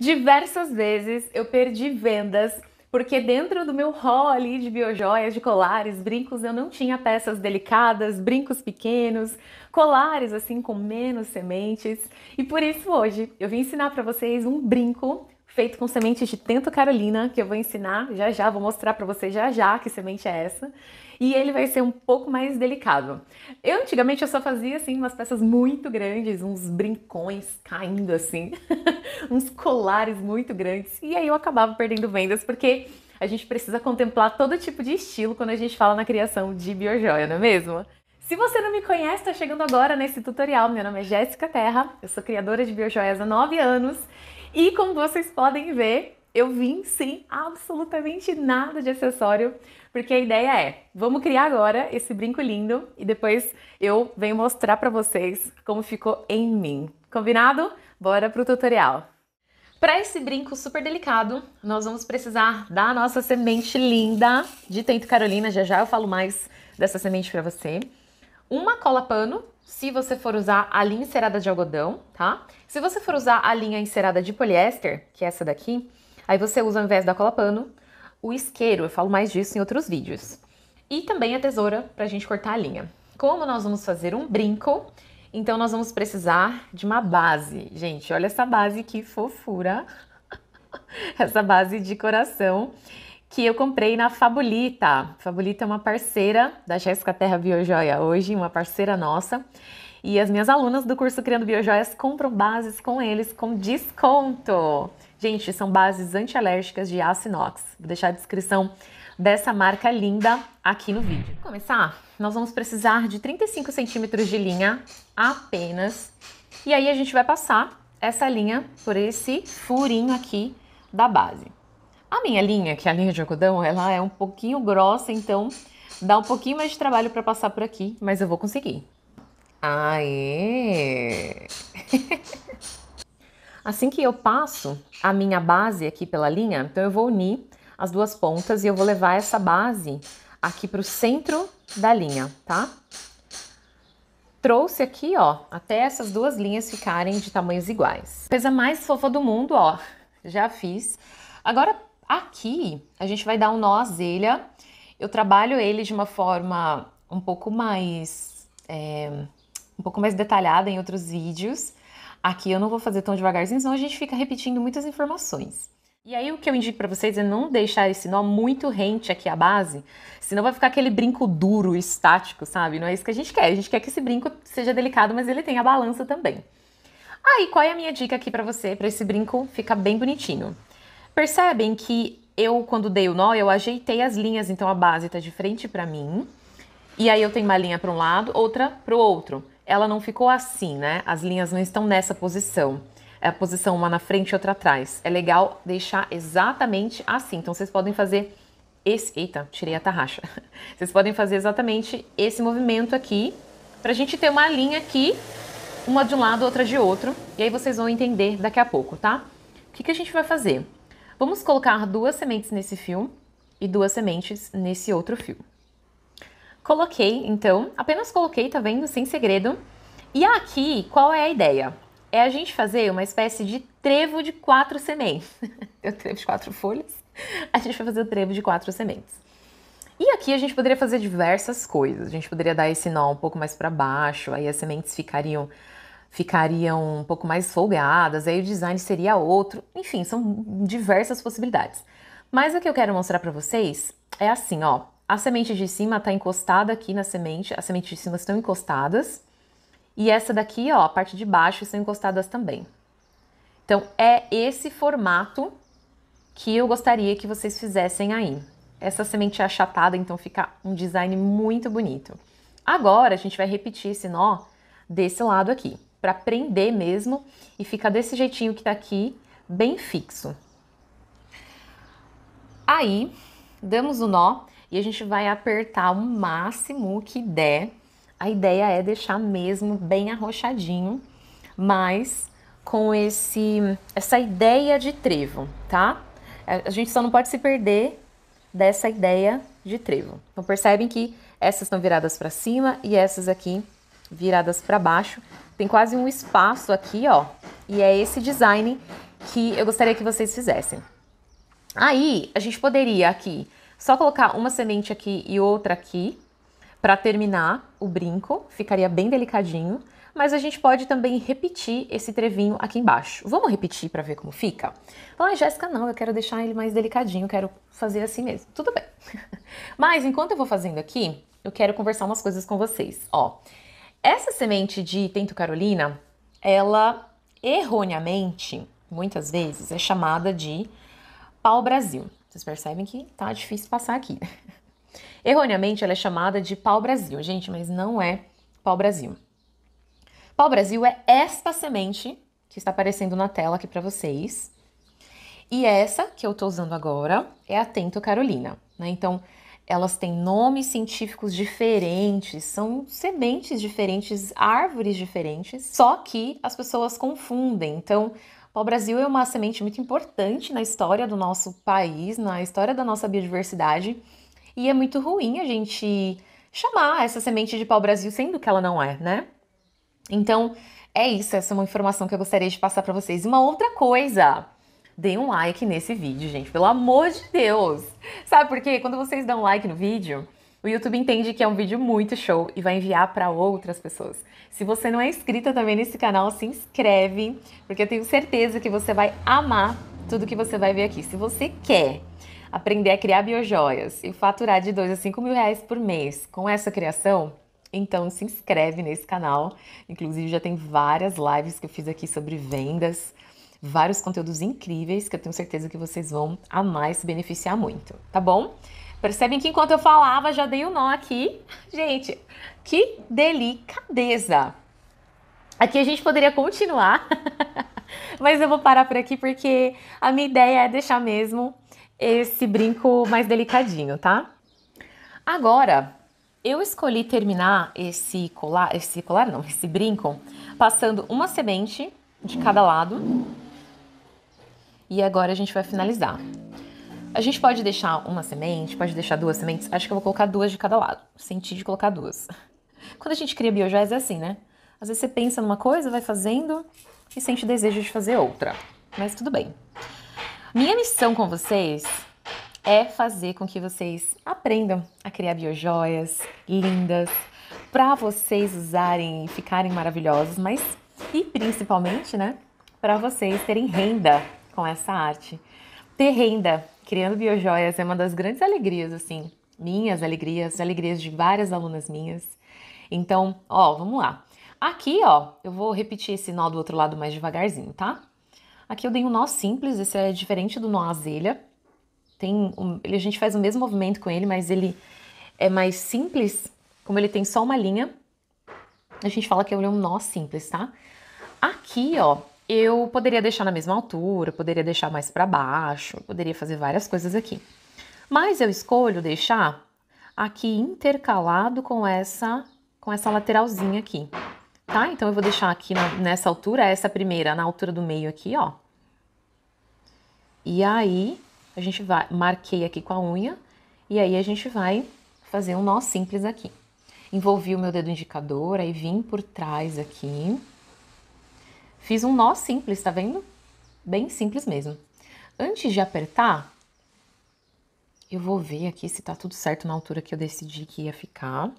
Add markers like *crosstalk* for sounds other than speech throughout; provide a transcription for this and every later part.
Diversas vezes eu perdi vendas porque dentro do meu hall ali de biojoias, de colares, brincos, eu não tinha peças delicadas, brincos pequenos, colares assim com menos sementes. E por isso hoje eu vim ensinar para vocês um brinco feito com sementes de tento carolina, que eu vou ensinar já já, vou mostrar para você já já que semente é essa. E ele vai ser um pouco mais delicado. Eu antigamente eu só fazia assim umas peças muito grandes, uns brincões caindo assim, *laughs* uns colares muito grandes. E aí eu acabava perdendo vendas porque a gente precisa contemplar todo tipo de estilo quando a gente fala na criação de biojoia, não é mesmo? Se você não me conhece, está chegando agora nesse tutorial. Meu nome é Jéssica Terra, eu sou criadora de biojoias há 9 anos e como vocês podem ver, eu vim sem absolutamente nada de acessório, porque a ideia é, vamos criar agora esse brinco lindo e depois eu venho mostrar para vocês como ficou em mim. Combinado? Bora pro tutorial. Para esse brinco super delicado, nós vamos precisar da nossa semente linda de Tento Carolina, já já eu falo mais dessa semente para você. Uma cola pano, se você for usar a linha encerada de algodão, tá? Se você for usar a linha encerada de poliéster, que é essa daqui, aí você usa ao invés da cola pano, o isqueiro, eu falo mais disso em outros vídeos. E também a tesoura para a gente cortar a linha. Como nós vamos fazer um brinco, então nós vamos precisar de uma base. Gente, olha essa base que fofura. *laughs* essa base de coração que eu comprei na Fabulita. Fabulita é uma parceira da Jéssica Terra Biojoia hoje, uma parceira nossa. E as minhas alunas do curso Criando Biojoias compram bases com eles com desconto. Gente, são bases antialérgicas de aço inox. Vou deixar a descrição dessa marca linda aqui no vídeo. Para começar, nós vamos precisar de 35 centímetros de linha apenas. E aí a gente vai passar essa linha por esse furinho aqui da base. A minha linha, que é a linha de algodão, ela é um pouquinho grossa, então dá um pouquinho mais de trabalho para passar por aqui, mas eu vou conseguir. Aê! *laughs* assim que eu passo a minha base aqui pela linha, então eu vou unir as duas pontas e eu vou levar essa base aqui para o centro da linha, tá? Trouxe aqui, ó, até essas duas linhas ficarem de tamanhos iguais. Coisa mais fofa do mundo, ó, já fiz. Agora Aqui a gente vai dar um nó à Eu trabalho ele de uma forma um pouco mais é, um pouco mais detalhada em outros vídeos. Aqui eu não vou fazer tão devagarzinho, senão a gente fica repetindo muitas informações. E aí o que eu indico para vocês é não deixar esse nó muito rente aqui à base, senão vai ficar aquele brinco duro, estático, sabe? Não é isso que a gente quer. A gente quer que esse brinco seja delicado, mas ele tenha a balança também. Aí, ah, qual é a minha dica aqui para você, para esse brinco ficar bem bonitinho? Percebem que eu, quando dei o nó, eu ajeitei as linhas, então a base está de frente para mim. E aí eu tenho uma linha para um lado, outra para o outro. Ela não ficou assim, né? As linhas não estão nessa posição. É a posição uma na frente e outra atrás. É legal deixar exatamente assim. Então vocês podem fazer esse. Eita, tirei a tarraxa. *laughs* Vocês podem fazer exatamente esse movimento aqui, pra gente ter uma linha aqui, uma de um lado, outra de outro. E aí vocês vão entender daqui a pouco, tá? O que, que a gente vai fazer? Vamos colocar duas sementes nesse fio e duas sementes nesse outro fio. Coloquei, então, apenas coloquei, tá vendo? Sem segredo. E aqui, qual é a ideia? É a gente fazer uma espécie de trevo de quatro sementes. *laughs* Eu o trevo de quatro folhas? A gente vai fazer o trevo de quatro sementes. E aqui a gente poderia fazer diversas coisas. A gente poderia dar esse nó um pouco mais para baixo, aí as sementes ficariam ficariam um pouco mais folgadas, aí o design seria outro. Enfim, são diversas possibilidades. Mas o que eu quero mostrar para vocês é assim, ó. A semente de cima está encostada aqui na semente, as sementes de cima estão encostadas. E essa daqui, ó, a parte de baixo estão encostadas também. Então, é esse formato que eu gostaria que vocês fizessem aí. Essa semente é achatada, então fica um design muito bonito. Agora, a gente vai repetir esse nó desse lado aqui para prender mesmo e fica desse jeitinho que tá aqui, bem fixo. Aí, damos o nó e a gente vai apertar o máximo que der. A ideia é deixar mesmo bem arrochadinho, mas com esse essa ideia de trevo, tá? É, a gente só não pode se perder dessa ideia de trevo. Então percebem que essas estão viradas para cima e essas aqui viradas para baixo. Tem quase um espaço aqui, ó. E é esse design que eu gostaria que vocês fizessem. Aí, a gente poderia aqui só colocar uma semente aqui e outra aqui para terminar o brinco, ficaria bem delicadinho, mas a gente pode também repetir esse trevinho aqui embaixo. Vamos repetir para ver como fica? Ah, Jéssica, não, eu quero deixar ele mais delicadinho, quero fazer assim mesmo. Tudo bem. *laughs* Mas enquanto eu vou fazendo aqui, eu quero conversar umas coisas com vocês, ó. Essa semente de Tento Carolina, ela erroneamente, muitas vezes, é chamada de pau-brasil. Vocês percebem que tá difícil passar aqui. *laughs* Erroneamente, ela é chamada de pau-brasil, gente, mas não é pau-brasil. Pau-brasil é esta semente que está aparecendo na tela aqui para vocês. E essa que eu estou usando agora é a Tento Carolina. Né? Então, elas têm nomes científicos diferentes, são sementes diferentes, árvores diferentes, só que as pessoas confundem. Então, o pau-brasil é uma semente muito importante na história do nosso país, na história da nossa biodiversidade, e é muito ruim a gente chamar essa semente de pau-brasil sendo que ela não é, né? Então, é isso, essa é uma informação que eu gostaria de passar para vocês. Uma outra coisa, Dê um like nesse vídeo, gente, pelo amor de Deus! Sabe por quê? Quando vocês dão like no vídeo, o YouTube entende que é um vídeo muito show e vai enviar para outras pessoas. Se você não é inscrita também nesse canal, se inscreve, porque eu tenho certeza que você vai amar tudo que você vai ver aqui. Se você quer aprender a criar biojoias e faturar de 2 a 5 mil reais por mês com essa criação, então se inscreve nesse canal. Inclusive já tem várias lives que eu fiz aqui sobre vendas vários conteúdos incríveis que eu tenho certeza que vocês vão a mais se beneficiar muito, tá bom? Percebem que enquanto eu falava, já dei o um nó aqui. Gente, que delicadeza! Aqui a gente poderia continuar, *laughs* mas eu vou parar por aqui porque a minha ideia é deixar mesmo esse brinco mais delicadinho, tá? Agora, eu escolhi terminar esse colar, esse colar não, esse brinco, passando uma semente de cada lado e agora a gente vai finalizar. A gente pode deixar uma semente, pode deixar duas sementes. Acho que eu vou colocar duas de cada lado. Senti de colocar duas. Quando a gente cria biojoias é assim, né? Às vezes você pensa numa coisa, vai fazendo e sente o desejo de fazer outra. Mas tudo bem. Minha missão com vocês é fazer com que vocês aprendam a criar biojoias lindas para vocês usarem e ficarem maravilhosos, mas e principalmente, né, para vocês terem renda com essa arte. Ter renda, criando biojoias, é uma das grandes alegrias, assim, minhas alegrias, alegrias de várias alunas minhas. Então, ó, vamos lá. Aqui, ó, eu vou repetir esse nó do outro lado mais devagarzinho, tá? Aqui eu dei um nó simples, esse é diferente do nó azelha. Tem um, a gente faz o mesmo movimento com ele, mas ele é mais simples, como ele tem só uma linha. A gente fala que ele é um nó simples, tá? Aqui, ó, eu poderia deixar na mesma altura, poderia deixar mais para baixo, poderia fazer várias coisas aqui. Mas eu escolho deixar aqui intercalado com essa com essa lateralzinha aqui, tá? Então eu vou deixar aqui na, nessa altura, essa primeira na altura do meio aqui, ó. E aí a gente vai marquei aqui com a unha e aí a gente vai fazer um nó simples aqui. Envolvi o meu dedo indicador, aí vim por trás aqui. Fiz um nó simples, tá vendo? Bem simples mesmo. Antes de apertar, eu vou ver aqui se tá tudo certo na altura que eu decidi que ia ficar.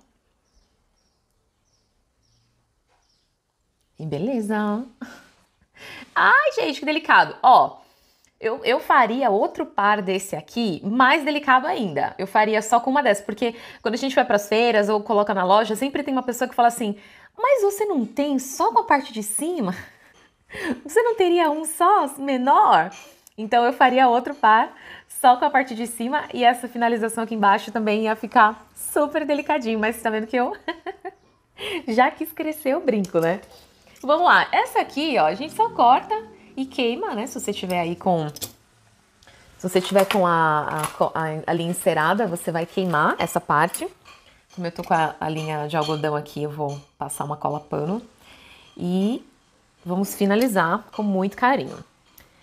E beleza! *laughs* Ai, gente, que delicado! Ó, eu, eu faria outro par desse aqui, mais delicado ainda. Eu faria só com uma dessas, porque quando a gente vai pras feiras ou coloca na loja, sempre tem uma pessoa que fala assim, mas você não tem só com a parte de cima? *laughs* Você não teria um só menor? Então eu faria outro par só com a parte de cima e essa finalização aqui embaixo também ia ficar super delicadinho, mas tá vendo que eu *laughs* já quis crescer o brinco, né? Vamos lá, essa aqui, ó, a gente só corta e queima, né? Se você tiver aí com... Se você tiver com a, a, a linha encerada, você vai queimar essa parte. Como eu tô com a, a linha de algodão aqui, eu vou passar uma cola pano. E Vamos finalizar com muito carinho.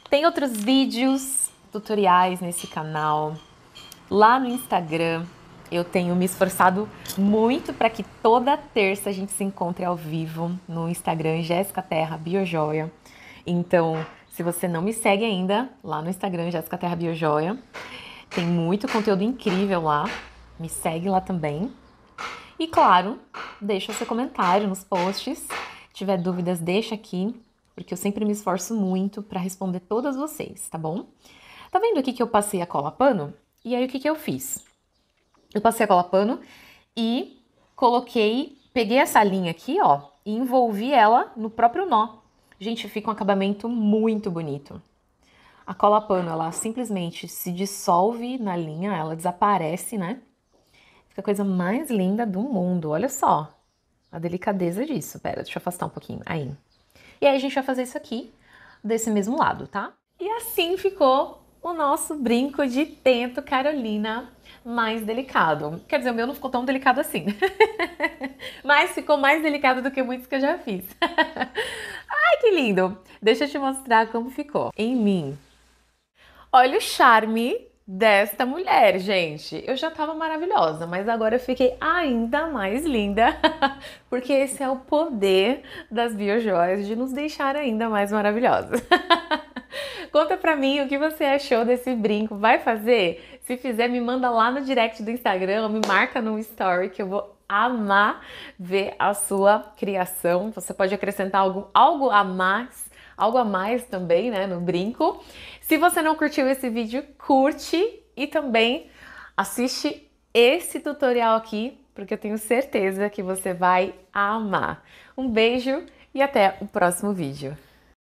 Tem outros vídeos, tutoriais nesse canal. Lá no Instagram, eu tenho me esforçado muito para que toda terça a gente se encontre ao vivo no Instagram Jéssica Terra Biojoia. Então, se você não me segue ainda, lá no Instagram Jéssica Terra Biojoia, tem muito conteúdo incrível lá. Me segue lá também. E claro, deixa o seu comentário nos posts tiver dúvidas, deixa aqui, porque eu sempre me esforço muito para responder todas vocês, tá bom? Tá vendo aqui que eu passei a cola pano? E aí o que, que eu fiz? Eu passei a cola pano e coloquei, peguei essa linha aqui, ó, e envolvi ela no próprio nó. Gente, fica um acabamento muito bonito. A cola pano, ela simplesmente se dissolve na linha, ela desaparece, né? Fica a coisa mais linda do mundo, olha só. A delicadeza disso. Pera, deixa eu afastar um pouquinho. Aí. E aí a gente vai fazer isso aqui desse mesmo lado, tá? E assim ficou o nosso brinco de tento Carolina mais delicado. Quer dizer, o meu não ficou tão delicado assim. *laughs* Mas ficou mais delicado do que muitos que eu já fiz. *laughs* Ai, que lindo! Deixa eu te mostrar como ficou. Em mim. Olha o charme desta mulher, gente. Eu já tava maravilhosa, mas agora eu fiquei ainda mais linda, *laughs* porque esse é o poder das biojoias de nos deixar ainda mais maravilhosas. *laughs* Conta pra mim o que você achou desse brinco. Vai fazer? Se fizer, me manda lá no direct do Instagram, me marca no story que eu vou amar ver a sua criação. Você pode acrescentar algo, algo a mais algo a mais também, né, no brinco. Se você não curtiu esse vídeo, curte e também assiste esse tutorial aqui, porque eu tenho certeza que você vai amar. Um beijo e até o próximo vídeo.